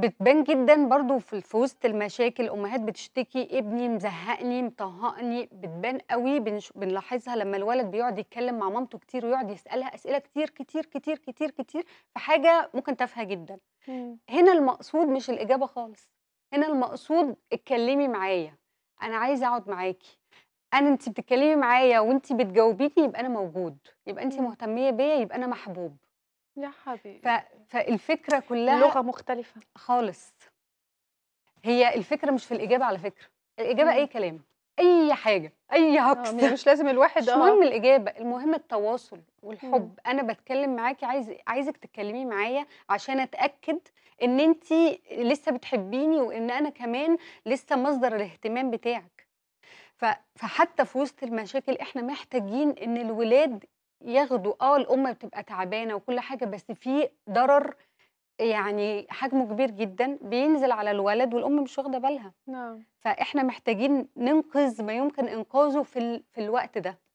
بتبان جدا برضو في وسط المشاكل امهات بتشتكي ابني مزهقني مطهقني بتبان قوي بنلاحظها لما الولد بيقعد يتكلم مع مامته كتير ويقعد يسالها اسئله كتير كتير كتير كتير كتير في حاجه ممكن تافهه جدا مم. هنا المقصود مش الاجابه خالص هنا المقصود اتكلمي معايا انا عايزه اقعد معاكي انا انت بتتكلمي معايا وانت بتجاوبيني يبقى انا موجود يبقى انت مهتميه بيا يبقى انا محبوب يا حبيبي ف... فالفكره كلها لغه مختلفه خالص هي الفكره مش في الاجابه على فكره الاجابه مم. اي كلام اي حاجه اي هكس آه، مش لازم الواحد اه مهم الاجابه المهم التواصل والحب مم. انا بتكلم معاكي عايز عايزك تتكلمي معايا عشان اتاكد ان انت لسه بتحبيني وان انا كمان لسه مصدر الاهتمام بتاعك فحتى في وسط المشاكل احنا محتاجين ان الولاد ياخدوا اه الأم بتبقى تعبانة وكل حاجة بس في ضرر يعني حجمه كبير جدا بينزل على الولد والأم مش واخدة بالها نعم فإحنا محتاجين ننقذ ما يمكن إنقاذه في, ال... في الوقت ده